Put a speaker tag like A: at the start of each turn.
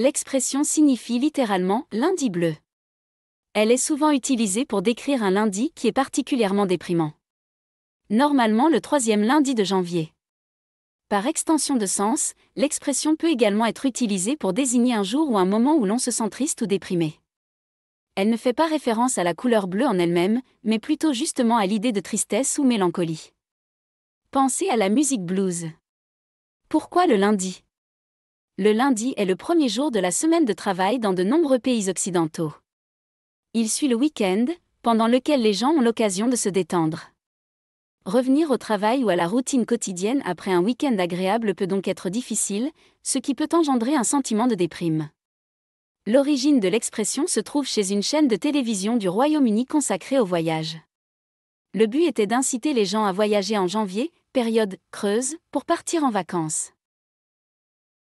A: L'expression signifie littéralement lundi bleu. Elle est souvent utilisée pour décrire un lundi qui est particulièrement déprimant. Normalement le troisième lundi de janvier. Par extension de sens, l'expression peut également être utilisée pour désigner un jour ou un moment où l'on se sent triste ou déprimé. Elle ne fait pas référence à la couleur bleue en elle-même, mais plutôt justement à l'idée de tristesse ou mélancolie. Pensez à la musique blues. Pourquoi le lundi le lundi est le premier jour de la semaine de travail dans de nombreux pays occidentaux. Il suit le week-end, pendant lequel les gens ont l'occasion de se détendre. Revenir au travail ou à la routine quotidienne après un week-end agréable peut donc être difficile, ce qui peut engendrer un sentiment de déprime. L'origine de l'expression se trouve chez une chaîne de télévision du Royaume-Uni consacrée au voyage. Le but était d'inciter les gens à voyager en janvier, période creuse, pour partir en vacances.